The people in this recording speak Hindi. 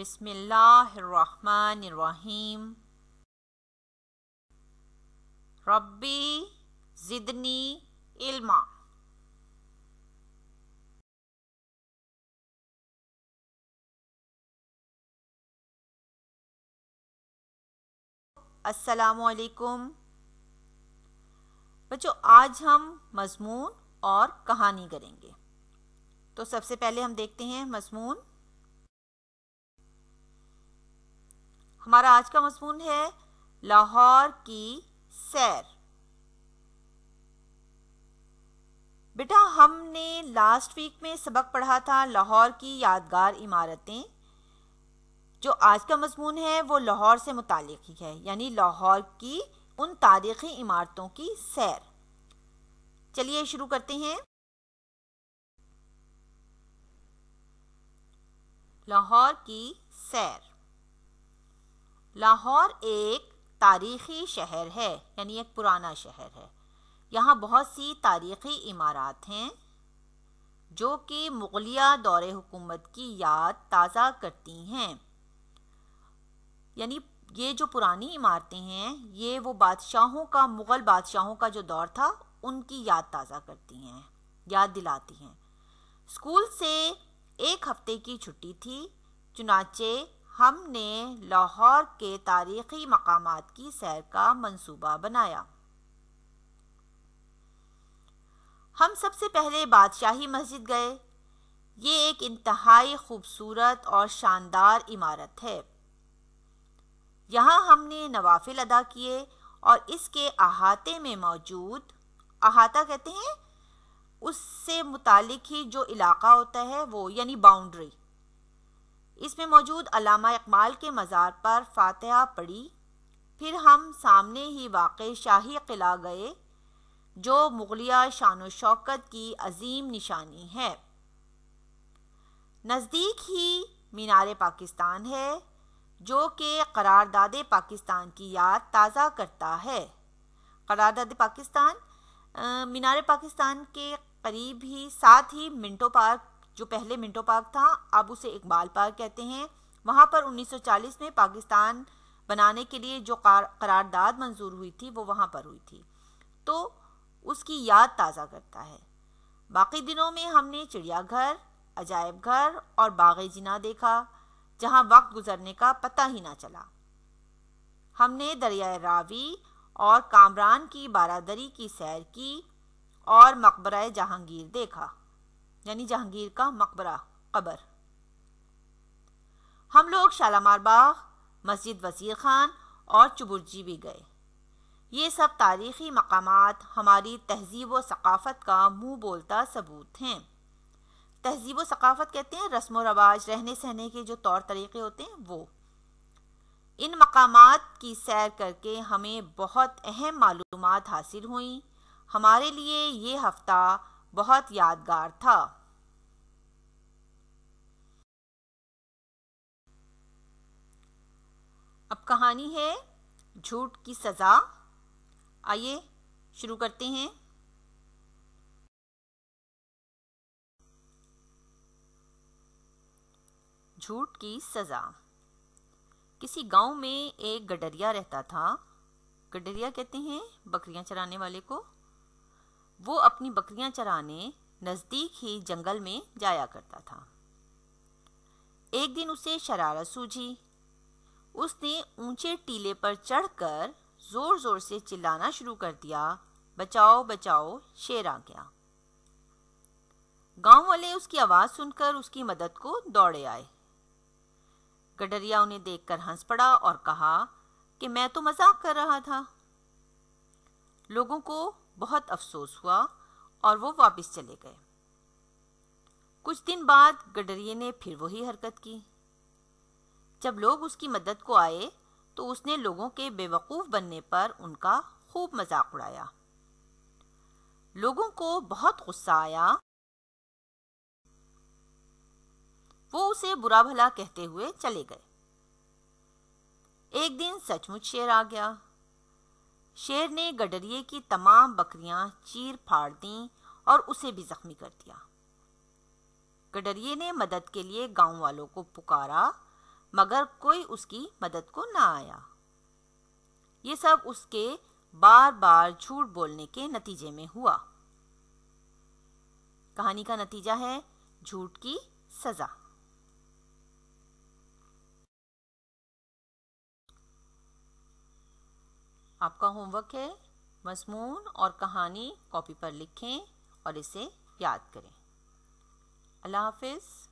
बिस्मिल्लाहिर्रहमानिर्रहीम रब्बी जिदनी इल्मा असलकुम बच्चों आज हम मजमून और कहानी करेंगे तो सबसे पहले हम देखते हैं मजमून हमारा आज का मजमून है लाहौर की सैर बेटा हमने लास्ट वीक में सबक पढ़ा था लाहौर की यादगार इमारतें जो आज का मजमून है वो लाहौर से मुतक ही है यानी लाहौर की उन तारीखी इमारतों की सैर चलिए शुरू करते हैं लाहौर की सैर लाहौर एक तारीखी शहर है यानी एक पुराना शहर है यहाँ बहुत सी तारीखी इमारत हैं जो कि मुगलिया दौर हुकूमत की याद ताज़ा करती हैं यानी ये जो पुरानी इमारतें हैं ये वो बादशाहों का मुग़ल बादशाहों का जो दौर था उनकी याद ताज़ा करती हैं याद दिलाती हैं स्कूल से एक हफ्ते की छुट्टी थी चुनाचे हमने लाहौर के तारीखी मकाम की सैर का मंसूबा बनाया हम सबसे पहले बादशाही मस्जिद गए ये एक इंतहाई खूबसूरत और शानदार इमारत है यहाँ हमने नवाफिल अदा किए और इसके अहाते में मौजूद अहाता कहते हैं उससे मुतल ही जो इलाका होता है वो यानी बाउंड्री इसमें मौजूद अलामा इकबाल के मज़ार पर फातह पढ़ी फिर हम सामने ही वाक़ शाही किला गए जो मुगलिया शान शौकत की अजीम निशानी है नज़दीक ही मीनार पाकिस्तान है जो कि करारदाद पाकिस्तान की याद ताज़ा करता है करारदाद पाकिस्तान मीनार पाकिस्तान के करीब ही साथ ही मिंटो पार्क जो पहले मिंटो पार्क था अब उसे इकबाल पार्क कहते हैं वहाँ पर 1940 में पाकिस्तान बनाने के लिए जो करारदाद मंजूर हुई थी वो वहाँ पर हुई थी तो उसकी याद ताज़ा करता है बाकी दिनों में हमने चिड़ियाघर अजायब घर और बाग जिना देखा जहाँ वक्त गुजरने का पता ही ना चला हमने दरिया रावी और कामरान की बारादरी की सैर की और मकबरा जहांगीर देखा यानी जहांगीर का मकबरा कबर हम लोग शालामार बाग मस्जिद वजीर खान और चुबुर्जी भी गए ये सब तारीखी मकामात हमारी तहजीब व सकाफ़त का मुंह बोलता सबूत हैं तहजीब व सकाफ़त कहते हैं रस्म व रवाज रहने सहने के जो तौर तरीक़े होते हैं वो इन मकाम की सैर करके हमें बहुत अहम मालूम हासिल हुई हमारे लिए ये हफ्ता बहुत यादगार था अब कहानी है झूठ की सजा आइए शुरू करते हैं झूठ की सजा किसी गांव में एक गडरिया रहता था गडरिया कहते हैं बकरियां चराने वाले को वो अपनी बकरियां चराने नज़दीक ही जंगल में जाया करता था एक दिन उसे शरारत सूझी उसने ऊंचे टीले पर चढ़कर जोर जोर से चिल्लाना शुरू कर दिया बचाओ बचाओ शेर आ गया गांव वाले उसकी आवाज सुनकर उसकी मदद को दौड़े आए गडरिया उन्हें देखकर हंस पड़ा और कहा कि मैं तो मजाक कर रहा था लोगों को बहुत अफसोस हुआ और वो वापस चले गए कुछ दिन बाद गडरिए ने फिर वही हरकत की जब लोग उसकी मदद को आए तो उसने लोगों के बेवकूफ़ बनने पर उनका खूब मजाक उड़ाया लोगों को बहुत गुस्सा आया वो उसे बुरा भला कहते हुए चले गए एक दिन सचमुच शेर आ गया शेर ने गडरिए की तमाम बकरियां चीर फाड़ दी और उसे भी जख्मी कर दिया गडरिए ने मदद के लिए गांव वालों को पुकारा मगर कोई उसकी मदद को ना आया ये सब उसके बार बार झूठ बोलने के नतीजे में हुआ कहानी का नतीजा है झूठ की सजा आपका होमवर्क है मजमून और कहानी कॉपी पर लिखें और इसे याद करें अल्लाह हाफिज़